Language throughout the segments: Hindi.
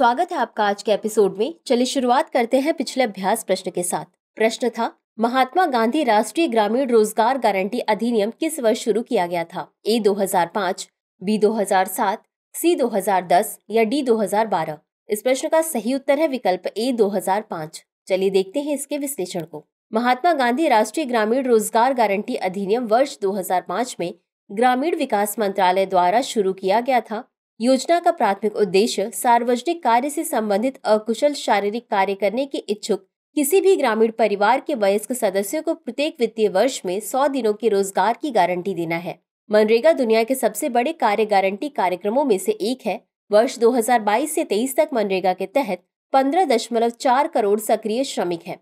स्वागत है आपका आज के एपिसोड में चलिए शुरुआत करते हैं पिछले अभ्यास प्रश्न के साथ प्रश्न था महात्मा गांधी राष्ट्रीय ग्रामीण रोजगार गारंटी अधिनियम किस वर्ष शुरू किया गया था ए 2005, बी 2007, सी 2010 या डी 2012? इस प्रश्न का सही उत्तर है विकल्प ए 2005। चलिए देखते हैं इसके विश्लेषण को महात्मा गांधी राष्ट्रीय ग्रामीण रोजगार गारंटी अधिनियम वर्ष 2005 में ग्रामीण विकास मंत्रालय द्वारा शुरू किया गया था योजना का प्राथमिक उद्देश्य सार्वजनिक कार्य से संबंधित अकुशल शारीरिक कार्य करने के इच्छुक किसी भी ग्रामीण परिवार के वयस्क सदस्यों को प्रत्येक वित्तीय वर्ष में सौ दिनों के रोजगार की गारंटी देना है मनरेगा दुनिया के सबसे बड़े कार्य गारंटी कार्यक्रमों में से एक है वर्ष 2022 से 23 तक मनरेगा के तहत 15.4 करोड़ सक्रिय श्रमिक हैं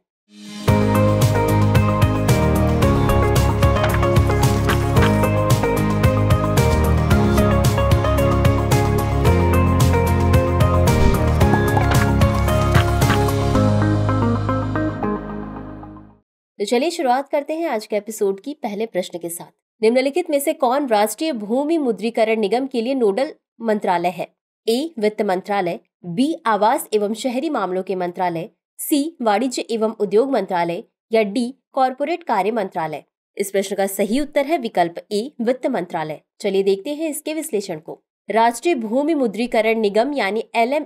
चलिए शुरुआत करते हैं आज के एपिसोड की पहले प्रश्न के साथ निम्नलिखित में से कौन राष्ट्रीय भूमि मुद्रीकरण निगम के लिए नोडल मंत्रालय है ए वित्त मंत्रालय बी आवास एवं शहरी मामलों के मंत्रालय सी वाणिज्य एवं उद्योग मंत्रालय या डी कॉरपोरेट कार्य मंत्रालय इस प्रश्न का सही उत्तर है विकल्प ए वित्त मंत्रालय चलिए देखते हैं इसके विश्लेषण को राष्ट्रीय भूमि मुद्रीकरण निगम यानी एल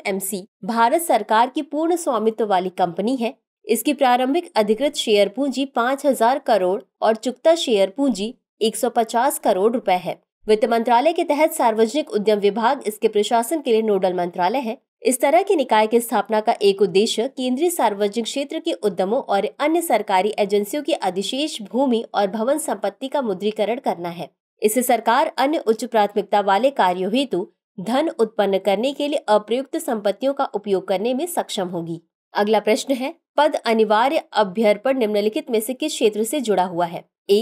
भारत सरकार की पूर्ण स्वामित्व वाली कंपनी है इसकी प्रारंभिक अधिकृत शेयर पूंजी 5000 करोड़ और चुकता शेयर पूंजी 150 करोड़ रुपए है वित्त मंत्रालय के तहत सार्वजनिक उद्यम विभाग इसके प्रशासन के लिए नोडल मंत्रालय है इस तरह के निकाय की स्थापना का एक उद्देश्य केंद्रीय सार्वजनिक क्षेत्र के उद्यमों और अन्य सरकारी एजेंसियों की अधिशेष भूमि और भवन संपत्ति का मुद्रीकरण करना है इससे सरकार अन्य उच्च प्राथमिकता वाले कार्यो हेतु धन उत्पन्न करने के लिए अप्रयुक्त संपत्तियों का उपयोग करने में सक्षम होगी अगला प्रश्न है पद अनिवार्य अभ्यर्पण निम्नलिखित में से किस क्षेत्र से जुड़ा हुआ है ए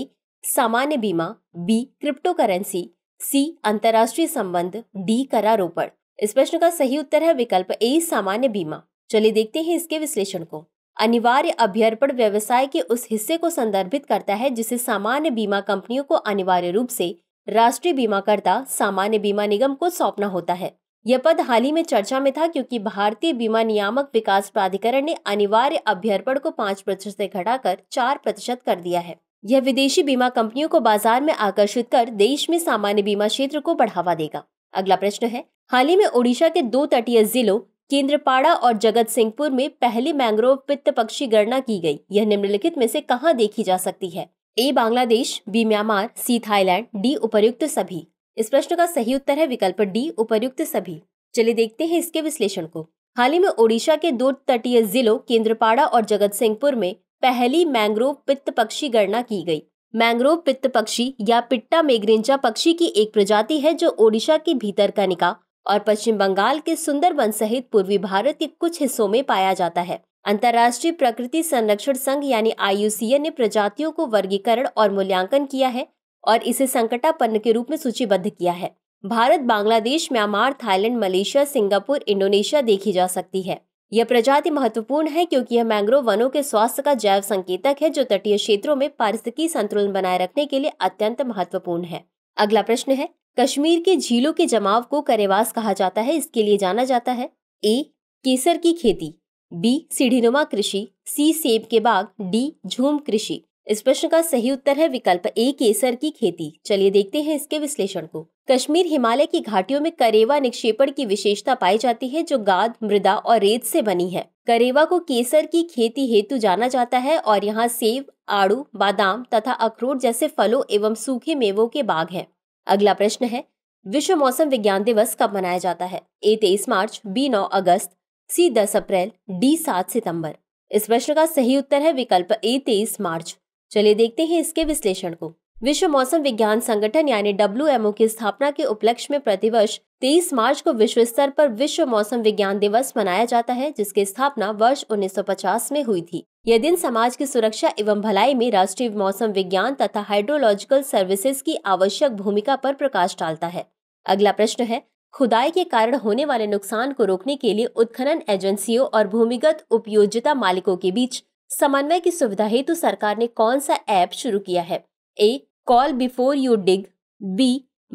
सामान्य बीमा बी क्रिप्टो करेंसी सी अंतर्राष्ट्रीय संबंध डी करारोपण इस प्रश्न का सही उत्तर है विकल्प ए सामान्य बीमा चलिए देखते हैं इसके विश्लेषण को अनिवार्य अभ्यर्पण व्यवसाय के उस हिस्से को संदर्भित करता है जिसे सामान्य बीमा कंपनियों को अनिवार्य रूप से राष्ट्रीय बीमाकर्ता सामान्य बीमा निगम को सौंपना होता है यह पद हाल ही में चर्चा में था क्योंकि भारतीय बीमा नियामक विकास प्राधिकरण ने अनिवार्य अभ्यर्पण को पाँच प्रतिशत घटा घटाकर चार प्रतिशत कर दिया है यह विदेशी बीमा कंपनियों को बाजार में आकर्षित कर देश में सामान्य बीमा क्षेत्र को बढ़ावा देगा अगला प्रश्न है हाल ही में ओडिशा के दो तटीय जिलों केंद्रपाड़ा और जगत सिंहपुर में पहली मैंग्रोव पित्त पक्षी गणना की गई यह निम्नलिखित में से कहाँ देखी जा सकती है A Bangladesh B Myanmar C Thailand D उपयुक्त सभी इस प्रश्न का सही उत्तर है विकल्प डी उपयुक्त सभी चलिए देखते हैं इसके विश्लेषण को हाल ही में ओडिशा के दो तटीय जिलों केंद्रपाड़ा और जगत सिंहपुर में पहली मैंग्रोव पित्त पक्षी गणना की गई मैंग्रोव पित्त पक्षी या पिट्टा मेग्रेंजा पक्षी की एक प्रजाति है जो ओडिशा की भीतर कनिका और पश्चिम बंगाल के सुंदरबन सहित पूर्वी भारत के कुछ हिस्सों में पाया जाता है अंतर्राष्ट्रीय प्रकृति संरक्षण संघ यानी आई ने प्रजातियों को वर्गीकरण और मूल्यांकन किया है और इसे संकटापन्न के रूप में सूचीबद्ध किया है Bharat Bangladesh Myanmar Thailand Malaysia Singapore Indonesia देखी जा सकती है यह प्रजाति महत्वपूर्ण है क्योंकि यह मैंग्रोव वनों के स्वास्थ्य का जैव संकेतक है जो तटीय क्षेत्रों में पारिस्थितिकी संतुलन बनाए रखने के लिए अत्यंत महत्वपूर्ण है अगला प्रश्न है कश्मीर के झीलों के जमाव को करेवास कहा जाता है इसके लिए जाना जाता है ए केसर की खेती बी सीढ़ीनुमा कृषि सी सेब के बाग डी झूम कृषि इस प्रश्न का सही उत्तर है विकल्प ए केसर की खेती चलिए देखते हैं इसके विश्लेषण को कश्मीर हिमालय की घाटियों में करेवा निक्षेपण की विशेषता पाई जाती है जो गाद मृदा और रेत से बनी है करेवा को केसर की खेती हेतु जाना जाता है और यहाँ सेब आड़ू बादाम तथा अखरोट जैसे फलों एवं सूखे मेवों के बाग है अगला प्रश्न है विश्व मौसम विज्ञान दिवस कब मनाया जाता है ए तेईस मार्च बी नौ अगस्त सी दस अप्रैल डी सात सितम्बर इस प्रश्न का सही उत्तर है विकल्प ए तेईस मार्च चलिए देखते हैं इसके विश्लेषण को विश्व मौसम विज्ञान संगठन यानी डब्ल्यू की स्थापना के उपलक्ष्य में प्रतिवर्ष तेईस मार्च को विश्व स्तर पर विश्व मौसम विज्ञान दिवस मनाया जाता है जिसकी स्थापना वर्ष 1950 में हुई थी यह दिन समाज की सुरक्षा एवं भलाई में राष्ट्रीय मौसम विज्ञान तथा हाइड्रोलॉजिकल सर्विसेज की आवश्यक भूमिका पर प्रकाश डालता है अगला प्रश्न है खुदाई के कारण होने वाले नुकसान को रोकने के लिए उत्खनन एजेंसियों और भूमिगत उपयोजिता मालिकों के बीच समन्वय की सुविधा हेतु सरकार ने कौन सा ऐप शुरू किया है A call before you dig B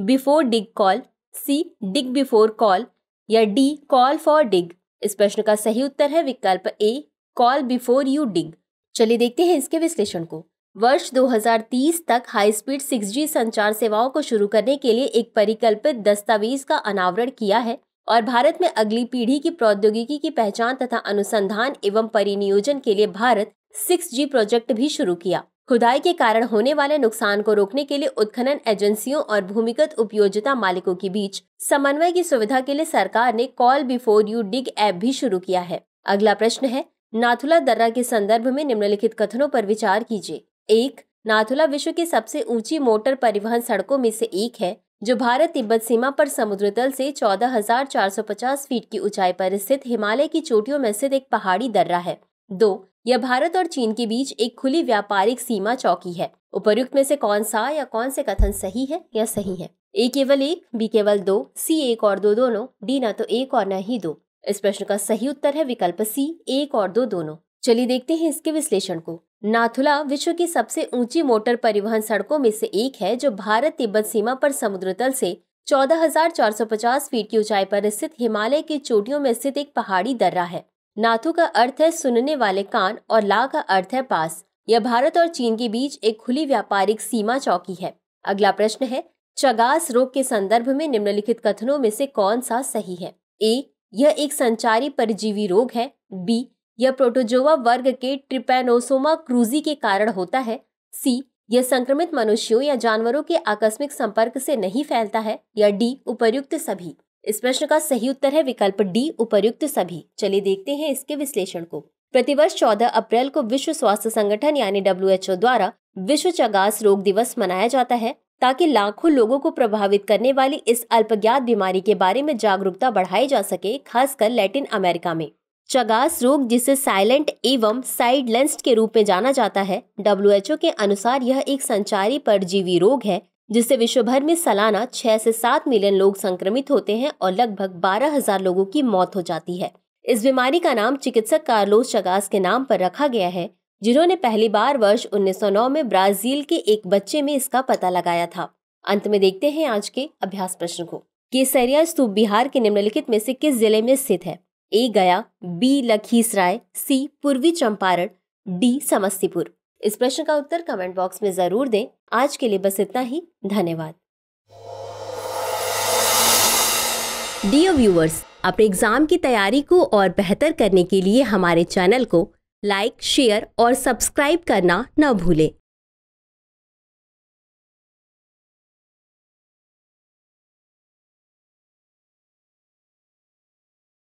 before dig call C dig before call या डी कॉल फॉर डिग इस प्रश्न का सही उत्तर है विकल्प A call before you dig चलिए देखते हैं इसके विश्लेषण को वर्ष 2030 तक हाई स्पीड 6G संचार सेवाओं को शुरू करने के लिए एक परिकल्पित दस्तावेज का अनावरण किया है और भारत में अगली पीढ़ी की प्रौद्योगिकी की पहचान तथा अनुसंधान एवं परिनियोजन के लिए भारत सिक्स जी प्रोजेक्ट भी शुरू किया खुदाई के कारण होने वाले नुकसान को रोकने के लिए उत्खनन एजेंसियों और भूमिगत उपयोजिता मालिकों के बीच समन्वय की सुविधा के लिए सरकार ने call before you dig app भी शुरू किया है अगला प्रश्न है नाथुला दर्रा के संदर्भ में निम्नलिखित कथनों पर विचार कीजिए एक नाथुला विश्व की सबसे ऊंची मोटर परिवहन सड़कों में से एक है जो भारत तिब्बत सीमा पर समुद्र तल से 14,450 फीट की ऊंचाई पर स्थित हिमालय की चोटियों में स्थित एक पहाड़ी दर्रा है दो यह भारत और चीन के बीच एक खुली व्यापारिक सीमा चौकी है उपरुक्त में से कौन सा या कौन से कथन सही है या सही है ए केवल एक बी केवल दो सी एक और दो दोनों डी न तो एक और न ही दो इस प्रश्न का सही उत्तर है विकल्प सी एक और दो दोनों चलिए देखते हैं इसके विश्लेषण को नाथुला विश्व की सबसे ऊंची मोटर परिवहन सड़कों में से एक है जो भारत तिब्बत सीमा पर समुद्र तल से 14,450 फीट की ऊंचाई पर स्थित हिमालय की चोटियों में स्थित एक पहाड़ी दर्रा है नाथू का अर्थ है सुनने वाले कान और ला का अर्थ है पास यह भारत और चीन के बीच एक खुली व्यापारिक सीमा चौकी है अगला प्रश्न है चगास रोग के संदर्भ में निम्नलिखित कथनों में से कौन सा सही है ए यह एक संचारी परजीवी रोग है बी यह प्रोटोजोवा वर्ग के ट्रिपेनोसोमा क्रूजी के कारण होता है सी यह संक्रमित मनुष्यों या जानवरों के आकस्मिक संपर्क से नहीं फैलता है या डी उपर्युक्त सभी इस प्रश्न का सही उत्तर है विकल्प डी उपर्युक्त सभी चलिए देखते हैं इसके विश्लेषण को प्रतिवर्ष 14 अप्रैल को विश्व स्वास्थ्य संगठन यानी डब्ल्यू द्वारा विश्व चगास रोग दिवस मनाया जाता है ताकि लाखों लोगों को प्रभावित करने वाली इस अल्पज्ञात बीमारी के बारे में जागरूकता बढ़ाई जा सके खासकर लैटिन अमेरिका में चगास रोग जिसे साइलेंट एवं साइड साइडलेंस्ड के रूप में जाना जाता है डब्ल्यूएचओ के अनुसार यह एक संचारी परजीवी रोग है जिससे विश्व भर में सालाना 6 से 7 मिलियन लोग संक्रमित होते हैं और लगभग 12,000 लोगों की मौत हो जाती है इस बीमारी का नाम चिकित्सक कार्लोस चगास के नाम पर रखा गया है जिन्होंने पहली बार वर्ष 1909 में ब्राजील के एक बच्चे में इसका पता लगाया था अंत में देखते हैं आज के अभ्यास प्रश्न को केसरिया स्तूप बिहार के निम्नलिखित में से किस जिले में स्थित है ए गया बी लखीसराय सी पूर्वी चंपारण डी समस्तीपुर इस प्रश्न का उत्तर कमेंट बॉक्स में जरूर दें आज के लिए बस इतना ही धन्यवाद डियर व्यूअर्स अपने एग्जाम की तैयारी को और बेहतर करने के लिए हमारे चैनल को लाइक शेयर और सब्सक्राइब करना न भूलें